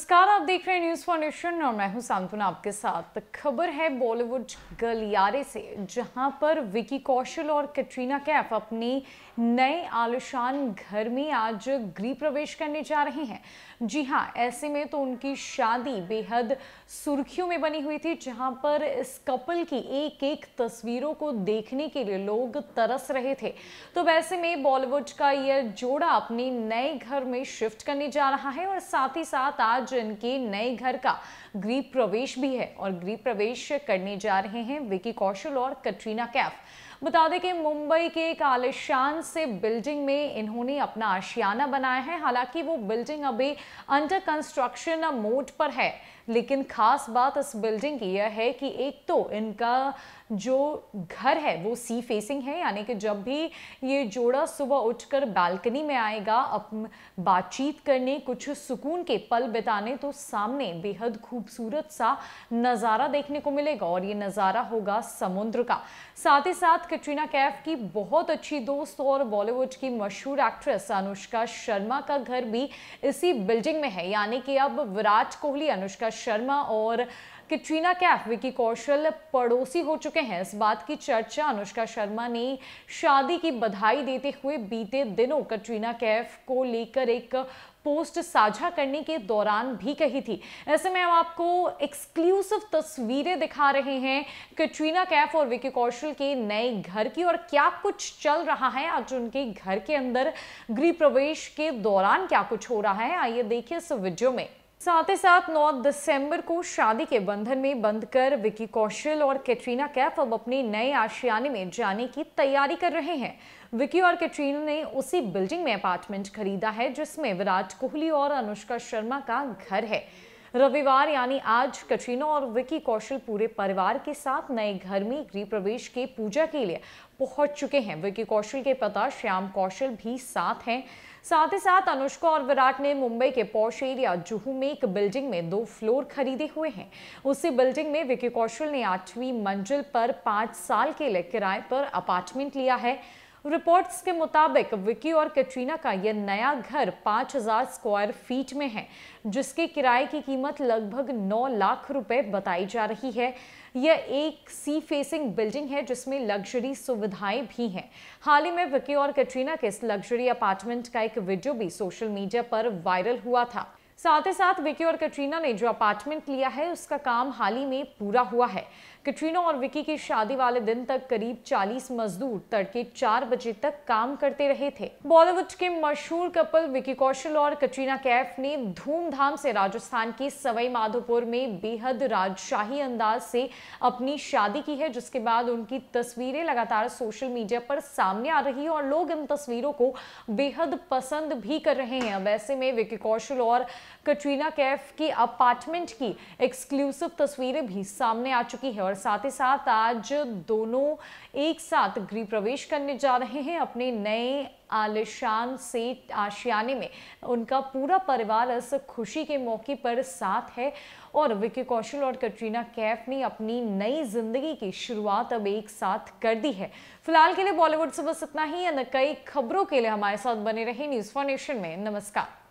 नमस्कार आप देख रहे हैं न्यूज फाउंडेशन और मैं हूं सांत्वना आपके साथ खबर है बॉलीवुड गलियारे से जहां पर विकी कौशल और कैटरीना कैफ अपने नए आलिशान घर में आज गृह प्रवेश करने जा रहे हैं जी हां ऐसे में तो उनकी शादी बेहद सुर्खियों में बनी हुई थी जहां पर इस कपल की एक एक तस्वीरों को देखने के लिए लोग तरस रहे थे तो वैसे में बॉलीवुड का यह जोड़ा अपने नए घर में शिफ्ट करने जा रहा है और साथ ही साथ आज आज इनके नए घर का गृह प्रवेश भी है और गृह प्रवेश करने जा रहे हैं विकी कौशल और कटरीना कैफ बता दें कि मुंबई के एक आलिशान से बिल्डिंग में इन्होंने अपना आशियाना बनाया है हालांकि वो बिल्डिंग अभी अंडर कंस्ट्रक्शन मोड पर है लेकिन खास बात इस बिल्डिंग की यह है कि एक तो इनका जो घर है वो सी फेसिंग है यानी कि जब भी ये जोड़ा सुबह उठकर बालकनी में आएगा अप बातचीत करने कुछ सुकून के पल बिताने तो सामने बेहद खूबसूरत सा नज़ारा देखने को मिलेगा और ये नज़ारा होगा समुद्र का साथ ही साथ कटरीना कैफ की बहुत अच्छी दोस्त और बॉलीवुड की मशहूर एक्ट्रेस अनुष्का शर्मा का घर भी इसी बिल्डिंग में है यानी कि अब विराट कोहली अनुष्का शर्मा और कैटरीना कैफ विकी कौशल पड़ोसी हो चुके हैं इस बात की चर्चा अनुष्का शर्मा ने शादी की बधाई देते हुए बीते दिनों कटरीना कैफ को लेकर एक पोस्ट साझा करने के दौरान भी कही थी ऐसे में हम आपको एक्सक्लूसिव तस्वीरें दिखा रहे हैं कैटरीना कैफ और विकी कौशल के नए घर की और क्या कुछ चल रहा है आज उनके घर के अंदर गृह प्रवेश के दौरान क्या कुछ हो रहा है आइए देखिए इस वीडियो में साथ ही साथ 9 दिसंबर को शादी के बंधन में बंध कर विकी कौशल और कैटरीना कैफ अब अपने नए आशियाने में जाने की तैयारी कर रहे हैं विकी और कैटरीना ने उसी बिल्डिंग में अपार्टमेंट खरीदा है जिसमें विराट कोहली और अनुष्का शर्मा का घर है रविवार यानी आज कटरीना और विकी कौशल पूरे परिवार के साथ नए घर में गृह प्रवेश की पूजा के लिए पहुंच चुके हैं विकी कौशल के पता श्याम कौशल भी साथ हैं साथ ही साथ अनुष्का और विराट ने मुंबई के पौश एरिया जुहू में एक बिल्डिंग में दो फ्लोर खरीदे हुए हैं उसी बिल्डिंग में विकी कौशल ने आठवीं मंजिल पर पांच साल के लिए किराए पर अपार्टमेंट लिया है रिपोर्ट्स के मुताबिक विकी और कैटरीना का यह नया घर 5000 स्क्वायर फीट में है जिसके किराए की कीमत लगभग 9 लाख रुपए बताई जा रही है यह एक सी फेसिंग बिल्डिंग है जिसमें लग्जरी सुविधाएं भी हैं हाल ही में विकी और कैटरीना के इस लग्जरी अपार्टमेंट का एक वीडियो भी सोशल मीडिया पर वायरल हुआ था साथ ही साथ विकी और कैटरीना ने जो अपार्टमेंट लिया है उसका काम हाल ही में पूरा हुआ है कटरीना और विकी की शादी वाले दिन तक करीब 40 मजदूर तड़के 4 बजे तक काम करते रहे थे बॉलीवुड के मशहूर कपल विकी कौशल और कटरीना कैफ ने धूमधाम से राजस्थान के सवाई माधोपुर में बेहद राजशाही अंदाज से अपनी शादी की है जिसके बाद उनकी तस्वीरें लगातार सोशल मीडिया पर सामने आ रही है और लोग इन तस्वीरों को बेहद पसंद भी कर रहे हैं अब ऐसे में विकी कौशल और कटरीना कैफ की अपार्टमेंट की एक्सक्लूसिव तस्वीरें भी सामने आ चुकी है और साथ ही साथ आज दोनों एक साथ गृह प्रवेश करने जा रहे हैं अपने नए आलिशान से आशियाने में उनका पूरा परिवार इस खुशी के मौके पर साथ है और विकी कौशल और कटरीना कैफ ने अपनी नई जिंदगी की शुरुआत अब एक साथ कर दी है फिलहाल के लिए बॉलीवुड से बस इतना ही अन्य कई खबरों के लिए हमारे साथ बने रहे न्यूज़ फॉर नेशन में नमस्कार